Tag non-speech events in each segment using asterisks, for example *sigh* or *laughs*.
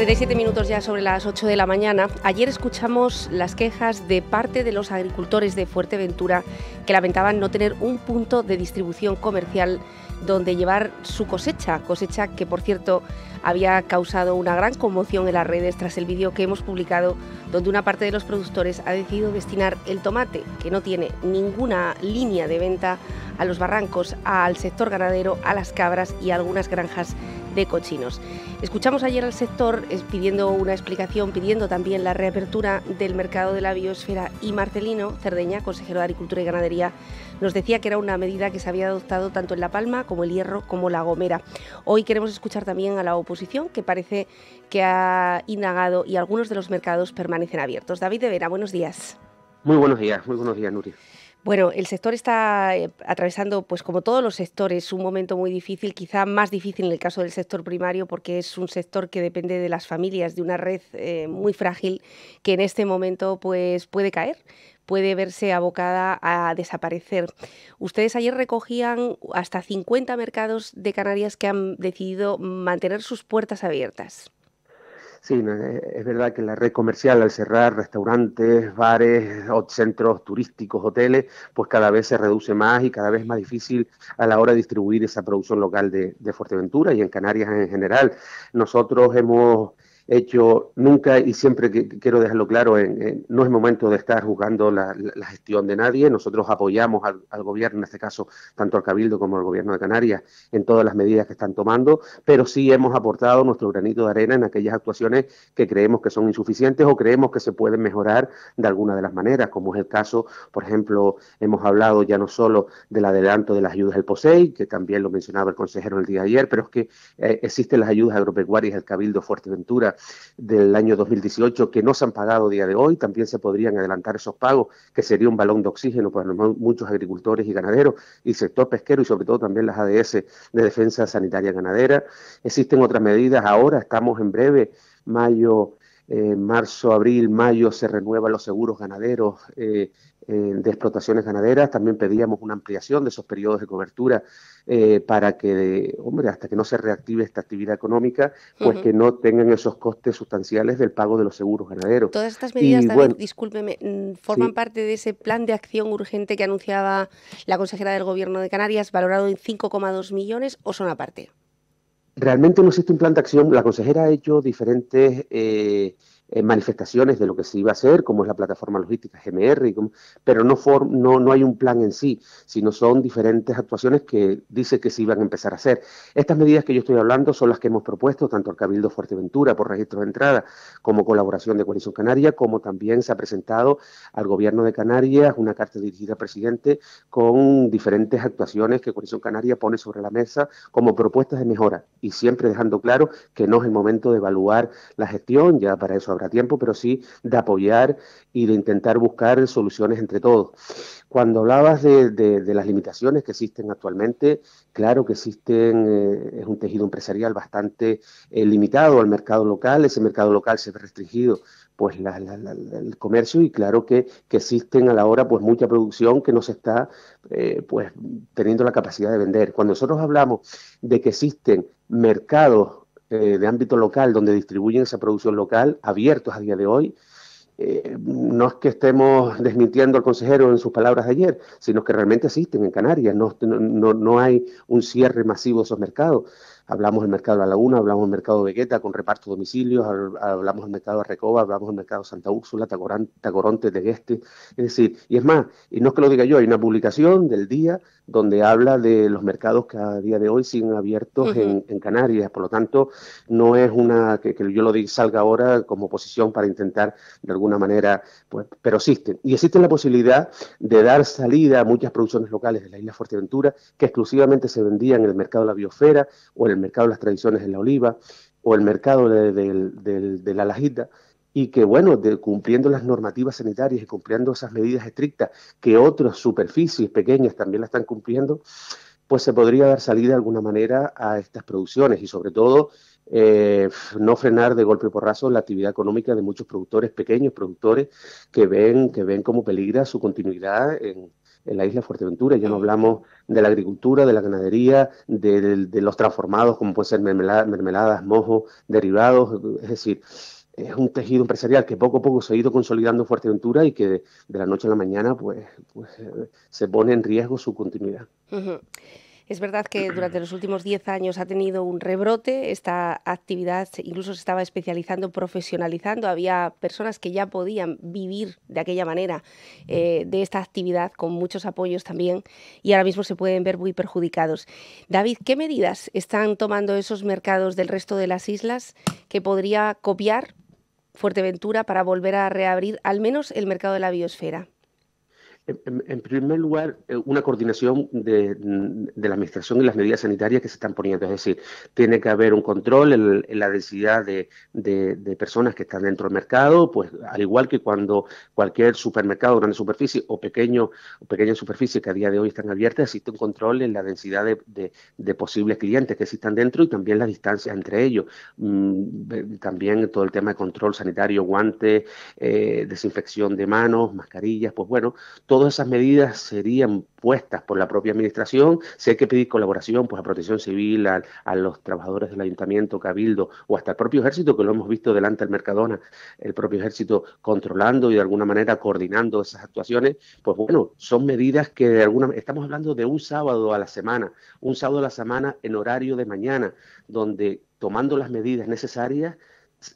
37 minutos ya sobre las 8 de la mañana. Ayer escuchamos las quejas de parte de los agricultores de Fuerteventura que lamentaban no tener un punto de distribución comercial donde llevar su cosecha, cosecha que por cierto había causado una gran conmoción en las redes tras el vídeo que hemos publicado donde una parte de los productores ha decidido destinar el tomate, que no tiene ninguna línea de venta, a los barrancos, al sector ganadero, a las cabras y a algunas granjas de cochinos. Escuchamos ayer al sector eh, pidiendo una explicación, pidiendo también la reapertura del mercado de la biosfera y Marcelino Cerdeña, consejero de Agricultura y Ganadería, nos decía que era una medida que se había adoptado tanto en La Palma como el Hierro como La Gomera. Hoy queremos escuchar también a la oposición que parece que ha indagado y algunos de los mercados permanecen abiertos. David de Vera, buenos días. Muy buenos días, muy buenos días, Nuria. Bueno, el sector está eh, atravesando, pues como todos los sectores, un momento muy difícil, quizá más difícil en el caso del sector primario, porque es un sector que depende de las familias, de una red eh, muy frágil que en este momento pues puede caer puede verse abocada a desaparecer. Ustedes ayer recogían hasta 50 mercados de Canarias que han decidido mantener sus puertas abiertas. Sí, es verdad que la red comercial al cerrar restaurantes, bares, centros turísticos, hoteles, pues cada vez se reduce más y cada vez más difícil a la hora de distribuir esa producción local de, de Fuerteventura y en Canarias en general. Nosotros hemos hecho nunca y siempre que, quiero dejarlo claro, en, no es momento de estar juzgando la, gestión de nadie. Nosotros apoyamos al, gobierno, en este caso tanto al Cabildo como al gobierno de Canarias, en todas las medidas que están tomando, pero sí hemos aportado nuestro granito de arena en aquellas actuaciones que creemos que son insuficientes o creemos que se pueden mejorar de alguna de las maneras, como es el caso, por ejemplo, hemos hablado ya no solo del adelanto de las ayudas del POSEI, que también lo mencionaba el consejero el día de ayer, pero es que eh, existen las ayudas agropecuarias del Cabildo Fuerteventura del año 2018 que no se han pagado a día de hoy, también se podrían adelantar esos pagos, que sería un balón de oxígeno para muchos agricultores y ganaderos y sector pesquero y sobre todo también las ADS de defensa sanitaria ganadera. Existen otras medidas, ahora estamos en breve, mayo en eh, marzo, abril, mayo se renuevan los seguros ganaderos eh, de explotaciones ganaderas. También pedíamos una ampliación de esos periodos de cobertura eh, para que, hombre, hasta que no se reactive esta actividad económica, pues que no tengan esos costes sustanciales del pago de los seguros ganaderos. Todas estas medidas, y, discúlpeme, mm, forman parte de ese plan de acción urgente que anunciaba la consejera del Gobierno de Canarias, valorado en 5,2 millones, o son aparte? Realmente no existe un plan de acción. La consejera ha hecho diferentes eh, eh, manifestaciones de lo que se iba a hacer, como es la plataforma logística GMR, pero no, hay un plan en sí, sino son diferentes actuaciones que dice que se iban a empezar a hacer. Estas medidas que yo estoy hablando son las que hemos propuesto tanto al Cabildo Fuerteventura por registro de entrada, como colaboración de Coalición Canaria, como también se ha presentado al Gobierno de Canarias una carta dirigida al presidente con diferentes actuaciones que Coalición Canaria pone sobre la mesa como propuestas de mejora y siempre dejando claro que no es el momento de evaluar la gestión, ya para eso tiempo, pero sí de apoyar y de intentar buscar soluciones entre todos. Cuando hablabas de, las limitaciones que existen actualmente, claro que existen, eh, es un tejido empresarial bastante eh, limitado al mercado local, ese mercado local se ve restringido pues el comercio y claro que, existen a la hora pues mucha producción que no se está eh, pues teniendo la capacidad de vender. Cuando nosotros hablamos de que existen mercados eh, de ámbito local donde distribuyen esa producción local, abiertos a día de hoy. Eh, no es que estemos desmintiendo al consejero en sus palabras de ayer, sino que realmente existen en Canarias, no, no hay un cierre masivo de esos mercados. Hablamos del mercado de la Laguna, hablamos del mercado de Vegeta con reparto de domicilios, hablamos del mercado de Recoba, hablamos del mercado de Santa Úrsula, Tagoronte de Tegueste. Es decir, y es más, y no es que lo diga yo, hay una publicación del día donde habla de los mercados que a día de hoy siguen abiertos en, Canarias. Por lo tanto, no es una que, yo lo diga, salga ahora como posición para intentar de alguna manera, pues, pero existen. Y existe la posibilidad de dar salida a muchas producciones locales de la isla Fuerteventura que exclusivamente se vendían en el mercado de la biosfera o en el mercado de las tradiciones de la oliva o el mercado de, la lajita y que bueno, cumpliendo las normativas sanitarias y cumpliendo esas medidas estrictas que otras superficies pequeñas también la están cumpliendo, pues se podría dar salida de alguna manera a estas producciones y sobre todo eh, no frenar de golpe porrazo la actividad económica de muchos productores, pequeños productores, que ven, que ven como peligra su continuidad en, en la isla Fuerteventura. Ya no hablamos de la agricultura, de la ganadería, de, los transformados, como pueden ser mermeladas, mojos, derivados. Es decir, es un tejido empresarial que poco a poco se ha ido consolidando en Fuerteventura y que de, la noche a la mañana pues, pues eh, se pone en riesgo su continuidad. Es verdad que *clears throat* durante los últimos 10 años ha tenido un rebrote, esta actividad incluso se estaba especializando, profesionalizando, había personas que ya podían vivir de aquella manera eh, de esta actividad con muchos apoyos también y ahora mismo se pueden ver muy perjudicados. David, ¿qué medidas están tomando esos mercados del resto de las islas que podría copiar Fuerteventura para volver a reabrir al menos el mercado de la biosfera? En, primer lugar, eh, una coordinación de, la administración y las medidas sanitarias que se están poniendo. Es decir, tiene que haber un control en, la densidad de, personas que están dentro del mercado, pues al igual que cuando cualquier supermercado, grande superficie o pequeño o pequeña superficie que a día de hoy están abiertas, existe un control en la densidad de, posibles clientes que existan dentro y también la distancia entre ellos. Mm, eh, también todo el tema de control sanitario, guantes, eh, desinfección de manos, mascarillas, pues bueno, todo todas esas medidas serían puestas por la propia administración. Si hay que pedir colaboración, pues a Protección Civil, a, los trabajadores del Ayuntamiento, Cabildo o hasta el propio Ejército, que lo hemos visto delante del Mercadona, el propio Ejército controlando y de alguna manera coordinando esas actuaciones, pues bueno, son medidas que de alguna estamos hablando de un sábado a la semana, un sábado a la semana en horario de mañana, donde tomando las medidas necesarias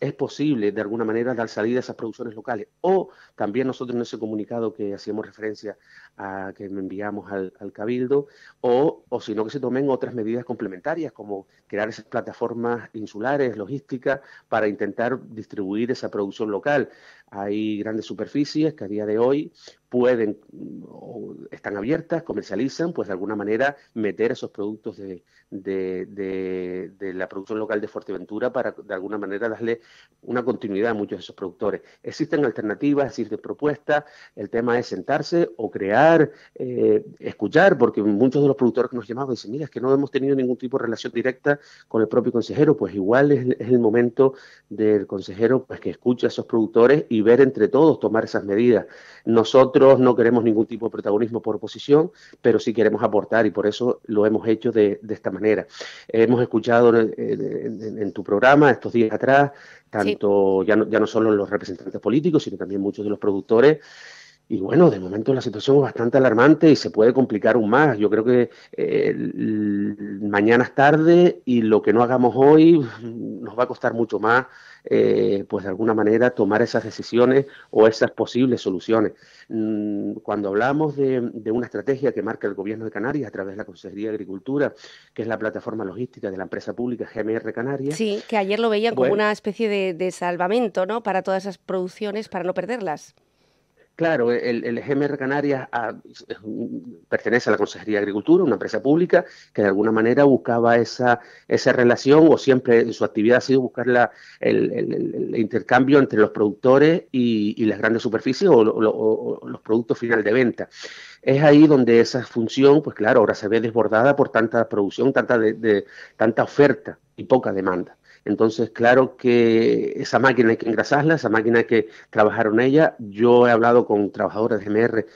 es posible de alguna manera dar salida a esas producciones locales. O también nosotros en ese comunicado que hacíamos referencia a que enviamos al, Cabildo, o, o sino que se tomen otras medidas complementarias, como crear esas plataformas insulares, logísticas, para intentar distribuir esa producción local. Hay grandes superficies que a día de hoy pueden están abiertas, comercializan, pues de alguna manera meter esos productos de, la producción local de Fuerteventura para de alguna manera darle una continuidad a muchos de esos productores. Existen alternativas, es decir, de propuestas, el tema es sentarse o crear, eh, escuchar, porque muchos de los productores que nos llamaban dicen, mira, es que no hemos tenido ningún tipo de relación directa con el propio consejero, pues igual es, es el momento del consejero pues que escuche a esos productores y ver entre todos tomar esas medidas. Nosotros no queremos ningún tipo de protagonismo por oposición, pero sí queremos aportar y por eso lo hemos hecho de, esta manera. Hemos escuchado eh, en, tu programa estos días atrás, tanto ya, no, ya no solo los representantes políticos, sino también muchos de los productores. Y bueno, de momento la situación es bastante alarmante y se puede complicar aún más. Yo creo que eh, mañana es tarde y lo que no hagamos hoy mm, nos va a costar mucho más eh, pues de alguna manera tomar esas decisiones o esas posibles soluciones. Mm, cuando hablamos de, una estrategia que marca el Gobierno de Canarias a través de la Consejería de Agricultura, que es la plataforma logística de la empresa pública GMR Canarias. Sí, que ayer lo veían como una especie de, de salvamento, ¿no? Para todas esas producciones, para no perderlas. Claro, el, el GMR Canarias ah, pertenece a la Consejería de Agricultura, una empresa pública que de alguna manera buscaba esa, esa relación o siempre su actividad ha sido buscar el, intercambio entre los productores y, las grandes superficies o, los productos final de venta es ahí donde esa función, pues claro, ahora se ve desbordada por tanta producción, tanta, tanta oferta y poca demanda. Entonces, claro que esa máquina hay que engrasarla, esa máquina hay que trabajar en ella. Yo he hablado con trabajadores de MR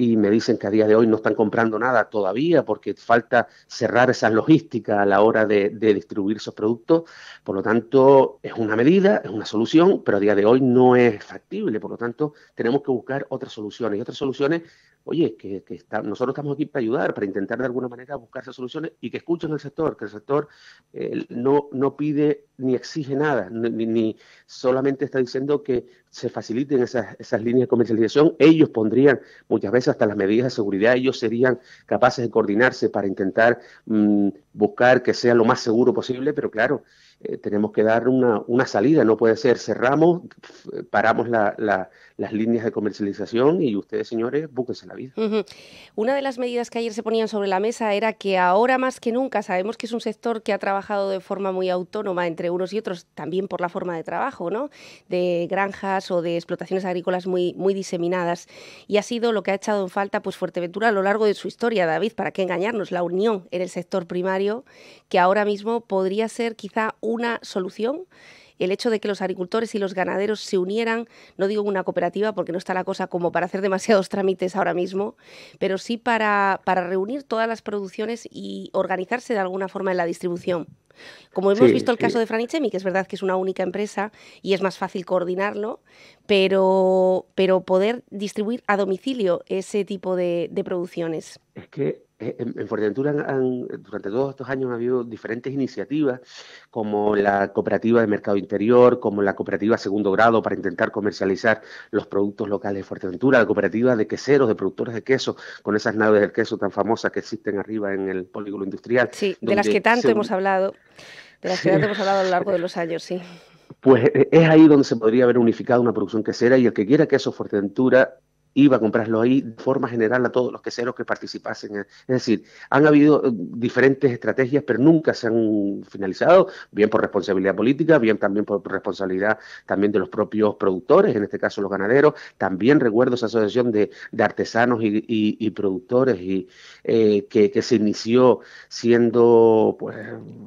y me dicen que a día de hoy no están comprando nada todavía porque falta cerrar esas logísticas a la hora de, de distribuir esos productos. Por lo tanto, es una medida, es una solución, pero a día de hoy no es factible. Por lo tanto, tenemos que buscar otras soluciones y otras soluciones oye, que, que está, nosotros estamos aquí para ayudar, para intentar de alguna manera buscarse soluciones y que escuchen al sector, que el sector eh, no, no pide ni exige nada, ni, solamente está diciendo que se faciliten esas, líneas de comercialización. Ellos pondrían muchas veces hasta las medidas de seguridad, ellos serían capaces de coordinarse para intentar mm, buscar que sea lo más seguro posible, pero claro, eh, tenemos que dar una, una, salida, no puede ser cerramos, paramos las líneas de comercialización y ustedes, señores, búsquense la vida. Una de las medidas que ayer se ponían sobre la mesa era que ahora más que nunca sabemos que es un sector que ha trabajado de forma muy autónoma entre unos y otros, también por la forma de trabajo, ¿no? De granjas o de explotaciones agrícolas muy, muy diseminadas. Y ha sido lo que ha echado en falta pues Fuerteventura a lo largo de su historia, David, para qué engañarnos, la unión en el sector primario que ahora mismo podría ser quizá una solución el hecho de que los agricultores y los ganaderos se unieran, no digo una cooperativa porque no está la cosa como para hacer demasiados *laughs* trámites ahora mismo, pero sí para, reunir todas las producciones y organizarse de alguna forma en la distribución. Como hemos visto el caso de Franichemi, que es verdad que es una única empresa y es más fácil coordinarlo, pero, pero poder distribuir a domicilio ese tipo de, producciones. Es que eh, en, Fuerteventura durante todos estos años ha habido diferentes iniciativas como la cooperativa de mercado como la cooperativa segundo grado para intentar comercializar los productos locales de Fuerteventura, la cooperativa de queseros, de productores de queso, con esas naves del queso tan famosas que existen arriba en el polígono industrial. Sí, de las que tanto hemos hablado, de las que tanto hemos hablado a lo largo de los años, sí. Pues eh, es ahí donde se podría haber unificado una producción quesera y el que quiera queso Fuerteventura iba a comprarlo ahí de forma general a todos los queseros que participasen. Eh. Es decir, han habido eh, diferentes estrategias, pero nunca se han finalizado, bien por responsabilidad política, bien también por responsabilidad también de los propios productores, en este caso los ganaderos. También recuerdo esa asociación de, artesanos y, productores y, eh, que, se inició siendo pues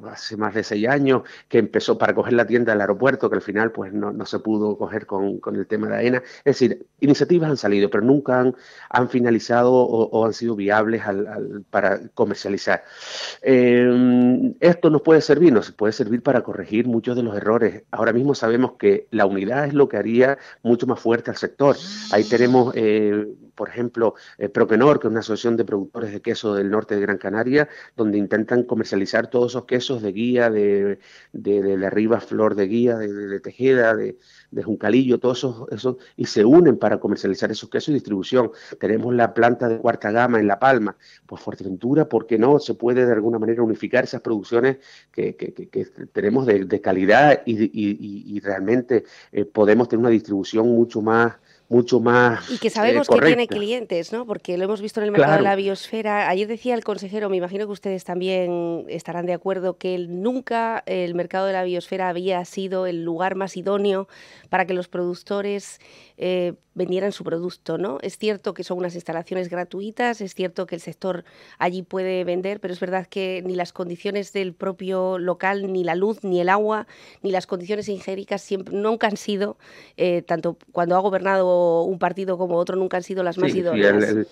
hace más de seis años, que empezó para coger la tienda del aeropuerto, que al final pues no, se pudo coger con, con el tema de AENA. Es decir, iniciativas han salido, pero nunca han, finalizado o, han sido viables al, para comercializar. Em, esto nos puede servir, nos puede servir para corregir muchos de los errores. Ahora mismo sabemos que la unidad es lo que haría mucho más fuerte al sector. Ahí tenemos... Eh, por ejemplo, eh, Propenor, que es una asociación de productores de queso del norte de Gran Canaria, donde intentan comercializar todos esos quesos de guía, de, de, de, arriba flor de guía, de, tejeda, de, juncalillo, todos esos, esos, y se unen para comercializar esos quesos y distribución. Tenemos la planta de cuarta gama en La Palma, pues Fuerteventura, ¿por qué no? Se puede de alguna manera unificar esas producciones que, que, que, tenemos de, calidad y, y, y, realmente eh, podemos tener una distribución mucho más mucho más. Y que sabemos eh, que tiene clientes, ¿no? Porque lo hemos visto en el mercado de la biosfera. Ayer decía el consejero, me imagino que ustedes también estarán de acuerdo, que nunca el mercado de la biosfera había sido el lugar más idóneo para que los productores eh, vendieran su producto, ¿no? Es cierto que son unas instalaciones gratuitas, es cierto que el sector allí puede vender, pero es verdad que ni las condiciones del propio local, ni la luz, ni el agua, ni las condiciones ingéricas siempre, nunca han sido, eh, tanto cuando ha gobernado un partido como otro nunca han sido las más idóneas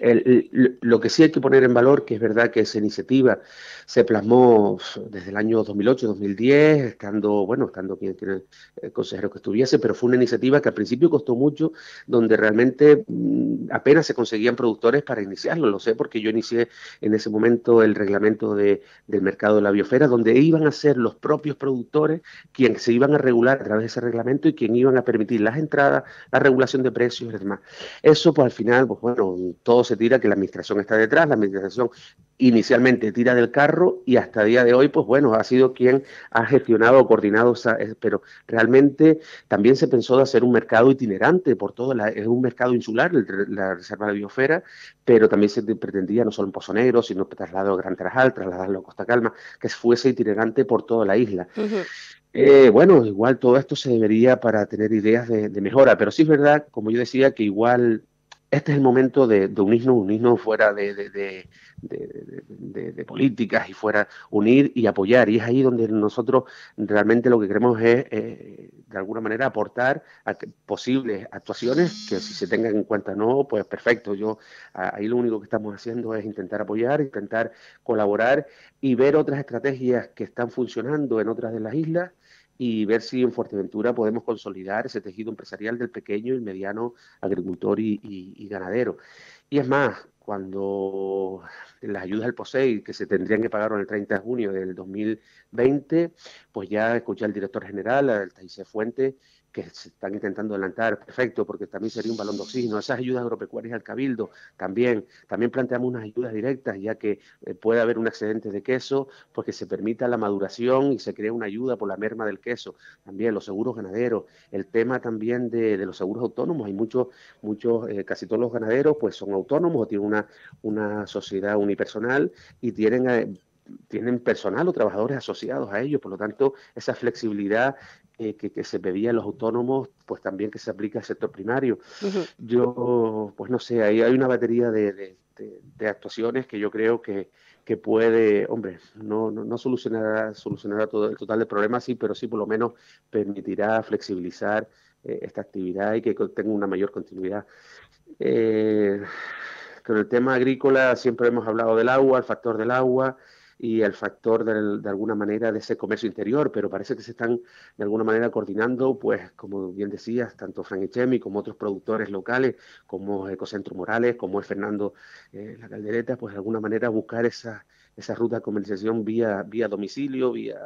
lo que sí hay que poner en valor, que es verdad que esa iniciativa se plasmó desde el año 2008-2010, estando, bueno, estando quien, quien el eh, consejero que estuviese, pero fue una iniciativa que al principio costó mucho, donde realmente mm, apenas se conseguían productores para iniciarlo. Lo sé porque yo inicié en ese momento el reglamento de, del mercado de la biosfera, donde iban a ser los propios productores quienes se iban a regular a través de ese reglamento y quienes iban a permitir las entradas, la regulación de precios y demás. Eso, pues al final, pues bueno, todos se tira que la administración está detrás, la administración inicialmente tira del carro y hasta día de hoy, pues bueno, ha sido quien ha gestionado o coordinado, pero realmente también se pensó de hacer un mercado itinerante por todo, la, es un mercado insular, la reserva de biosfera, pero también se pretendía no solo en Pozo Negro, sino trasladarlo a Gran Tarajal, trasladarlo a Costa Calma, que fuese itinerante por toda la isla. Eh, bueno, igual todo esto se debería para tener ideas de, de, mejora, pero sí es verdad, como yo decía, que igual este es el momento de, unirnos, unirnos fuera de, políticas y fuera unir y apoyar. Y es ahí donde nosotros realmente lo que queremos es, eh, de alguna manera, aportar a posibles actuaciones que si se tengan en cuenta no, pues perfecto. Yo ahí lo único que estamos haciendo es intentar apoyar, intentar colaborar y ver otras estrategias que están funcionando en otras de las islas y ver si en Fuerteventura podemos consolidar ese tejido empresarial del pequeño y mediano agricultor y, ganadero. Y es más, cuando las ayudas al POSEI, que se tendrían que pagar el 30 de junio del 2020, pues ya escuché al director general, al Taise Fuentes, que se están intentando adelantar, perfecto, porque también sería un balón de oxígeno. Esas ayudas agropecuarias al Cabildo también. También planteamos unas ayudas directas, ya que eh, puede haber un excedente de queso, porque se permita la maduración y se crea una ayuda por la merma del queso. También los seguros ganaderos, el tema también de, los seguros autónomos. Hay muchos, muchos eh, casi todos los ganaderos pues son autónomos o tienen una, una sociedad unipersonal y tienen... Eh, tienen personal o trabajadores asociados a ellos, por lo tanto, esa flexibilidad eh, que, se pedía en los autónomos, pues también que se aplica al sector primario. Yo, pues no sé, ahí hay una batería de, actuaciones que yo creo que, puede, hombre, no, no, solucionará, solucionará, todo el total de problemas, sí, pero sí por lo menos permitirá flexibilizar eh, esta actividad y que tenga una mayor continuidad. Eh, con el tema agrícola siempre hemos hablado del agua, el factor del agua, y el factor de alguna manera de ese comercio interior, pero parece que se están de alguna manera coordinando, pues como bien decías, tanto Frank Echemi como otros productores locales, como Ecocentro Morales, como el Fernando eh, La Caldereta, pues de alguna manera buscar esa esa ruta de comercialización vía, vía domicilio, vía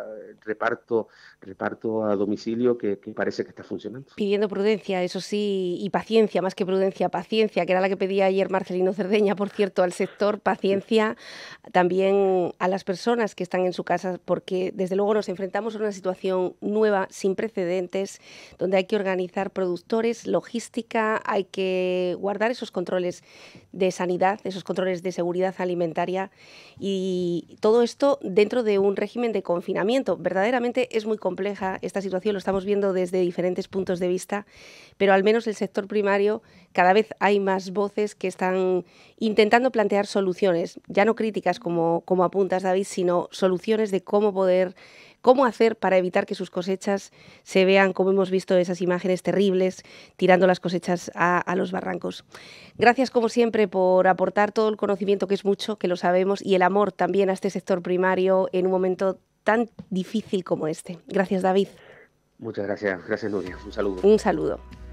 reparto, reparto a domicilio que parece que está funcionando. Pidiendo prudencia, eso sí, y paciencia, más que prudencia, paciencia, que era la que pedía ayer Marcelino Cerdeña, por cierto, al sector, paciencia también a las personas que están en su casa, porque desde luego nos enfrentamos a una situación nueva, sin precedentes, donde hay que organizar productores, logística, hay que guardar esos controles de sanidad, esos controles de seguridad alimentaria y todo esto dentro de un régimen de confinamiento. Verdaderamente es muy compleja esta situación, lo estamos viendo desde diferentes puntos de vista, pero al menos el sector primario cada vez hay más voces que están intentando plantear soluciones, ya no críticas como, como apuntas David, sino soluciones de cómo poder cómo hacer para evitar que sus cosechas se vean, como hemos visto, esas imágenes terribles tirando las cosechas a, los barrancos. Gracias, como siempre, por aportar todo el conocimiento, que es mucho, que lo sabemos, y el amor también a este sector primario en un momento tan difícil como este. Gracias, David. Muchas gracias. Gracias, Nuria. Un saludo. Un saludo.